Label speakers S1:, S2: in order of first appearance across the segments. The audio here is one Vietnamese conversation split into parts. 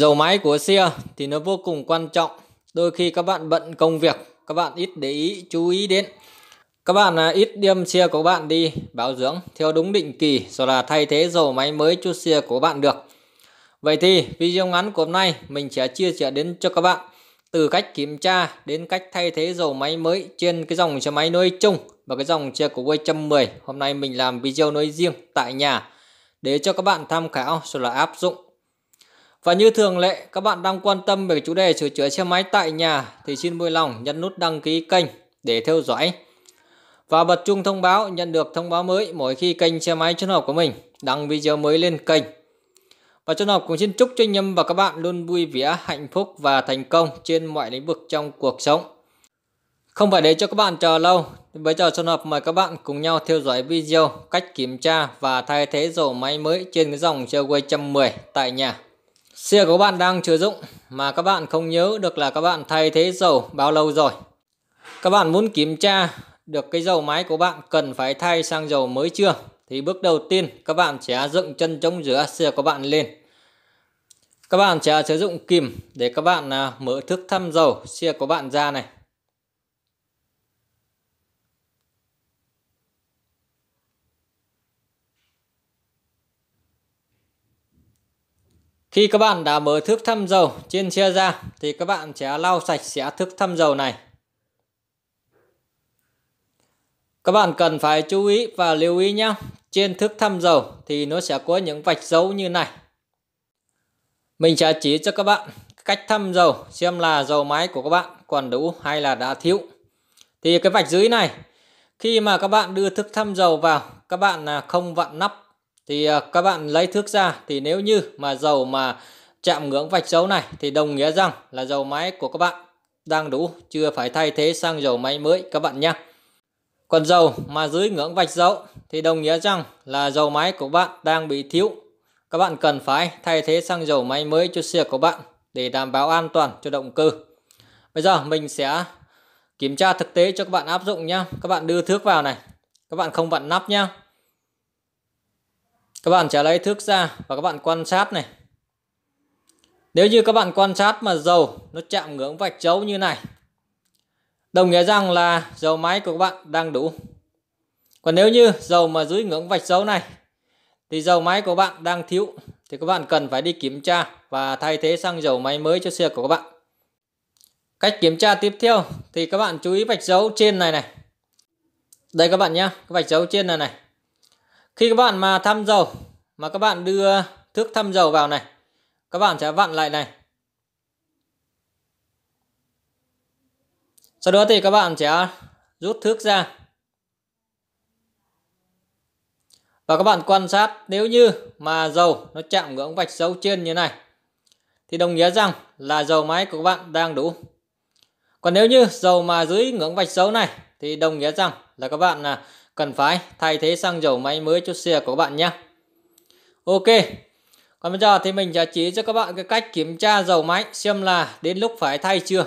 S1: Dầu máy của Sia thì nó vô cùng quan trọng. Đôi khi các bạn bận công việc, các bạn ít để ý, chú ý đến. Các bạn à, ít đem Sia của bạn đi bảo dưỡng theo đúng định kỳ rồi là thay thế dầu máy mới cho Sia của bạn được. Vậy thì video ngắn của hôm nay mình sẽ chia sẻ đến cho các bạn từ cách kiểm tra đến cách thay thế dầu máy mới trên cái dòng xe máy nói chung và cái dòng xe của Way 110. Hôm nay mình làm video nói riêng tại nhà để cho các bạn tham khảo rồi là áp dụng và như thường lệ, các bạn đang quan tâm về chủ đề sửa chữa xe máy tại nhà thì xin vui lòng nhấn nút đăng ký kênh để theo dõi và bật chuông thông báo nhận được thông báo mới mỗi khi kênh xe máy chuyên học của mình đăng video mới lên kênh. Và chuyên học cũng xin chúc cho anh em và các bạn luôn vui vẻ, hạnh phúc và thành công trên mọi lĩnh vực trong cuộc sống. Không phải để cho các bạn chờ lâu, bây giờ chuyên học mời các bạn cùng nhau theo dõi video cách kiểm tra và thay thế dầu máy mới trên cái dòng Segway 110 tại nhà. Xe của các bạn đang sử dụng mà các bạn không nhớ được là các bạn thay thế dầu bao lâu rồi. Các bạn muốn kiểm tra được cái dầu máy của bạn cần phải thay sang dầu mới chưa? Thì bước đầu tiên các bạn sẽ dựng chân chống giữa xe của bạn lên. Các bạn sẽ sử dụng kìm để các bạn à, mở thước thăm dầu xe của bạn ra này. Khi các bạn đã mở thước thăm dầu trên xe ra thì các bạn sẽ lau sạch sẽ thước thăm dầu này. Các bạn cần phải chú ý và lưu ý nhé. Trên thước thăm dầu thì nó sẽ có những vạch dấu như này. Mình sẽ chỉ cho các bạn cách thăm dầu xem là dầu máy của các bạn còn đủ hay là đã thiếu. Thì cái vạch dưới này khi mà các bạn đưa thước thăm dầu vào các bạn à, không vặn nắp thì à, các bạn lấy thước ra thì nếu như mà dầu mà chạm ngưỡng vạch dấu này thì đồng nghĩa rằng là dầu máy của các bạn đang đủ chưa phải thay thế sang dầu máy mới các bạn nhé. Còn dầu mà dưới ngưỡng vạch dấu thì đồng nghĩa rằng là dầu máy của bạn đang bị thiếu. Các bạn cần phải thay thế sang dầu máy mới cho xe của bạn để đảm bảo an toàn cho động cơ. Bây giờ mình sẽ kiểm tra thực tế cho các bạn áp dụng nhé. Các bạn đưa thước vào này. Các bạn không vặn nắp nhé các bạn trả lấy thước ra và các bạn quan sát này nếu như các bạn quan sát mà dầu nó chạm ngưỡng vạch chấu như này đồng nghĩa rằng là dầu máy của các bạn đang đủ còn nếu như dầu mà dưới ngưỡng vạch dấu này thì dầu máy của bạn đang thiếu thì các bạn cần phải đi kiểm tra và thay thế sang dầu máy mới cho xe của các bạn. Cách kiểm tra tiếp theo thì các bạn chú ý vạch dấu trên này này. Đây các bạn nhé, vạch dấu trên này này khi các bạn mà thăm dầu mà các bạn đưa thước thăm dầu vào này, các bạn sẽ vặn lại này. Sau đó thì các bạn sẽ rút thước ra. Và các bạn quan sát nếu như mà dầu nó chạm ngưỡng vạch dấu trên như này thì đồng nghĩa rằng là dầu máy của các bạn đang đủ. Còn nếu như dầu mà dưới ngưỡng vạch dấu này thì đồng nghĩa rằng là các bạn là cần phải thay thế xăng dầu máy mới cho xe của các bạn nhé. Ok, còn bây giờ thì mình sẽ chỉ cho các bạn cái cách kiểm tra dầu máy xem là đến lúc phải thay chưa.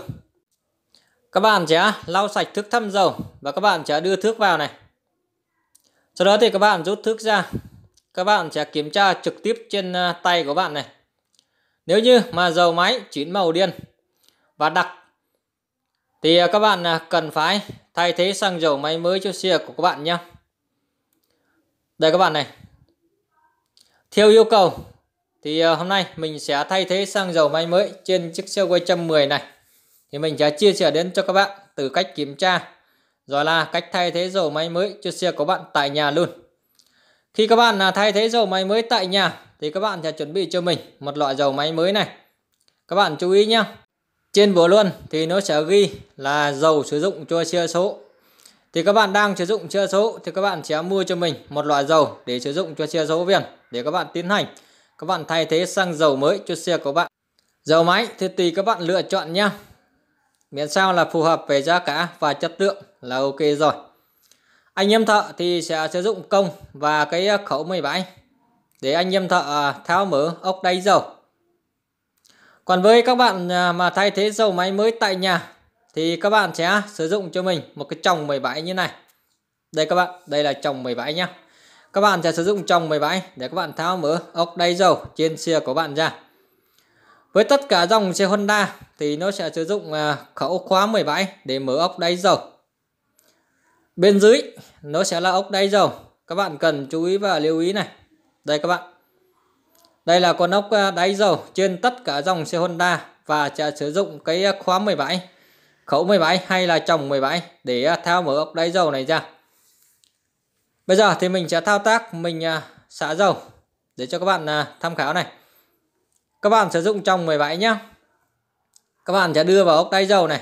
S1: Các bạn sẽ lau sạch thước thăm dầu và các bạn sẽ đưa thước vào này. Sau đó thì các bạn rút thước ra. Các bạn sẽ kiểm tra trực tiếp trên à, tay của bạn này. Nếu như mà dầu máy chín màu đen và đặc thì à, các bạn à, cần phải thay thế xăng dầu máy mới cho xe của các bạn nhé đây các bạn này theo yêu cầu thì à, hôm nay mình sẽ thay thế xăng dầu máy mới trên chiếc xe quay 110 này thì mình sẽ chia sẻ đến cho các bạn từ cách kiểm tra rồi là cách thay thế dầu máy mới cho xe của bạn tại nhà luôn khi các bạn thay thế dầu máy mới tại nhà thì các bạn sẽ chuẩn bị cho mình một loại dầu máy mới này các bạn chú ý nhé trên búa luôn thì nó sẽ ghi là dầu sử dụng cho xe số thì các bạn đang sử dụng xe số thì các bạn sẽ mua cho mình một loại dầu để sử dụng cho xe số viên để các bạn tiến hành các bạn thay thế sang dầu mới cho xe của bạn dầu máy thì tùy các bạn lựa chọn nhé miễn sao là phù hợp về giá cả và chất lượng là ok rồi anh em thợ thì sẽ sử dụng công và cái khẩu 17 để anh em thợ à, tháo mở ốc đáy dầu còn với các bạn à, mà thay thế dầu máy mới tại nhà thì các bạn sẽ sử dụng cho mình một cái chồng 17 như này. Đây các bạn, đây là chồng 17 nhá. Các bạn sẽ sử dụng chồng 17 để các bạn tháo mở ốc đáy dầu trên xe của bạn ra. Với tất cả dòng xe Honda thì nó sẽ sử dụng à, khẩu khóa 17 để mở ốc đáy dầu. Bên dưới nó sẽ là ốc đáy dầu. Các bạn cần chú ý và lưu ý này. Đây các bạn, đây là con ốc à, đáy dầu trên tất cả dòng xe Honda và sẽ sử dụng cái à, khóa 17, khẩu 17 hay là chồng 17 để à, thao mở ốc đáy dầu này ra. Bây giờ thì mình sẽ thao tác mình xả dầu để cho các bạn tham khảo này. Các bạn sử dụng chồng 17 nhé. Các bạn sẽ đưa vào ốc đáy dầu này.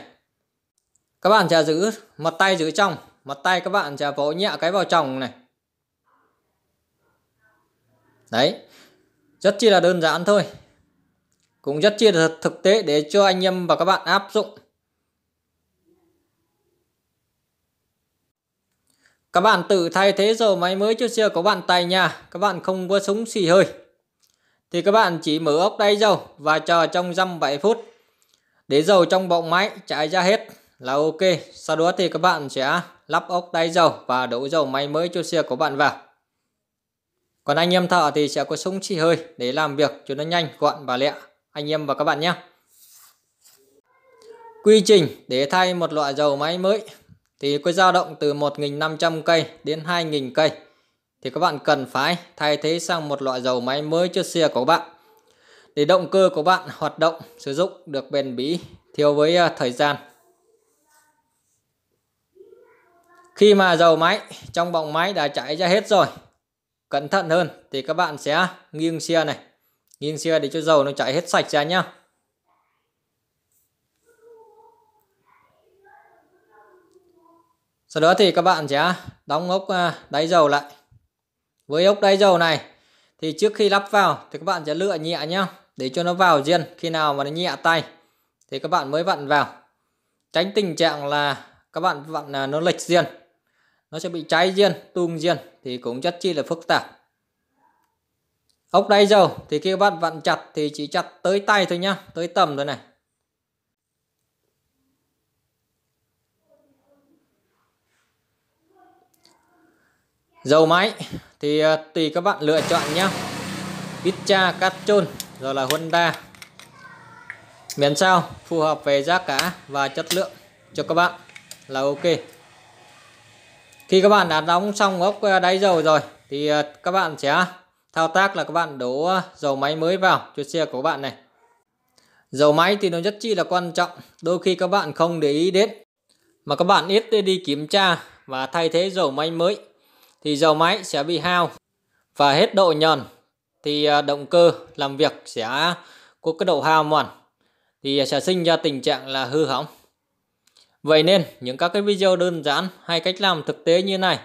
S1: Các bạn sẽ giữ mặt tay giữ trong, mặt tay các bạn sẽ vỗ nhẹ cái vào chồng này. Đấy rất chi là đơn giản thôi cũng rất chi là thực tế để cho anh em và các bạn áp dụng các bạn tự thay thế dầu máy mới trước xưa có bạn tài nhà các bạn không có súng xì hơi thì các bạn chỉ mở ốc đáy dầu và chờ trong dăm 7 phút để dầu trong bọng máy chạy ra hết là ok sau đó thì các bạn sẽ lắp ốc đáy dầu và đổ dầu máy mới cho xe của bạn vào còn anh em thợ thì sẽ có súng chỉ hơi để làm việc cho nó nhanh, gọn và lẹ anh em và các bạn nhé. Quy trình để thay một loại dầu máy mới thì có dao động từ 1.500 cây đến 2.000 cây thì các bạn cần phải thay thế sang một loại dầu máy mới cho xe của bạn để động cơ của bạn hoạt động sử dụng được bền bỉ theo với à, thời gian khi mà dầu máy trong bọng máy đã chảy ra hết rồi cẩn thận hơn thì các bạn sẽ nghiêng xe này nghiêng xe để cho dầu nó chảy hết sạch ra nhá sau đó thì các bạn sẽ đóng ốc à, đáy dầu lại với ốc đáy dầu này thì trước khi lắp vào thì các bạn sẽ lựa nhẹ nhá để cho nó vào riêng khi nào mà nó nhẹ tay thì các bạn mới vặn vào tránh tình trạng là các bạn vặn à, nó lệch riêng nó sẽ bị cháy riêng tung riêng thì cũng rất chi là phức tạp ốc đáy dầu thì khi các bạn vặn chặt thì chỉ chặt tới tay thôi nhá tới tầm thôi này dầu máy thì à, tùy các bạn lựa chọn nhé Vitcha, Castrol rồi là Honda miền sao phù hợp về giá cả và chất lượng cho các bạn là ok khi các bạn đã đóng xong ốc ờ, đáy dầu rồi thì ờ, các bạn sẽ thao tác là các bạn đổ ờ, dầu máy mới vào cho xe của các bạn này dầu máy thì nó rất chi là quan trọng đôi khi các bạn không để ý đến mà các bạn ít đi kiểm tra và thay thế dầu máy mới thì dầu máy sẽ bị hao và hết độ nhờn thì động cơ làm việc sẽ có cái độ hao mòn thì sẽ sinh ra tình trạng là hư hỏng Vậy nên những các cái video đơn giản hay cách làm thực tế như này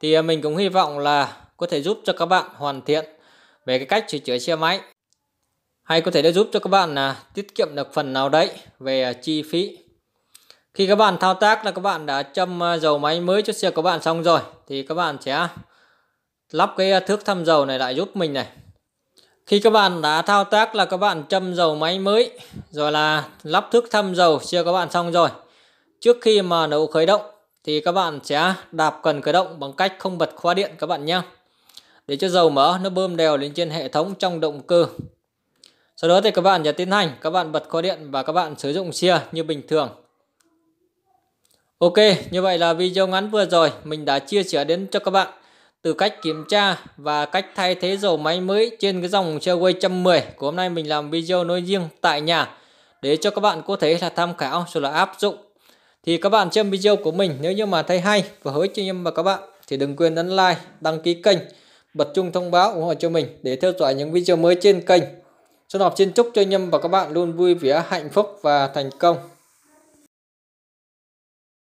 S1: thì mình cũng hy vọng là có thể giúp cho các bạn hoàn thiện về cái cách sửa chữa xe máy hay có thể đã giúp cho các bạn là tiết kiệm được phần nào đấy về à, chi phí khi các bạn thao tác là các bạn đã châm à, dầu máy mới cho xe của bạn xong rồi thì các bạn sẽ lắp cái à, thước thăm dầu này lại giúp mình này khi các bạn đã thao tác là các bạn châm dầu máy mới rồi là lắp thước thăm dầu xe của bạn xong rồi Trước khi mà nấu khởi động thì các bạn sẽ đạp cần khởi động bằng cách không bật khóa điện các bạn nhé. Để cho dầu mỡ nó bơm đều lên trên hệ thống trong động cơ. Sau đó thì các bạn sẽ tiến hành, các bạn bật khóa điện và các bạn sử dụng xia như bình thường. Ok, như vậy là video ngắn vừa rồi mình đã chia sẻ đến cho các bạn từ cách kiểm tra và cách thay thế dầu máy mới trên cái dòng quay 110 của hôm nay mình làm video nói riêng tại nhà để cho các bạn có thể là tham khảo rồi là áp dụng thì các bạn xem video của mình nếu như mà thấy hay và hữu ích cho em và các bạn thì đừng quên ấn like, đăng ký kênh, bật chuông thông báo ủng hộ cho mình để theo dõi những video mới trên kênh. Xuân Học xin chúc cho anh em và các bạn luôn vui vẻ, hạnh phúc và thành công.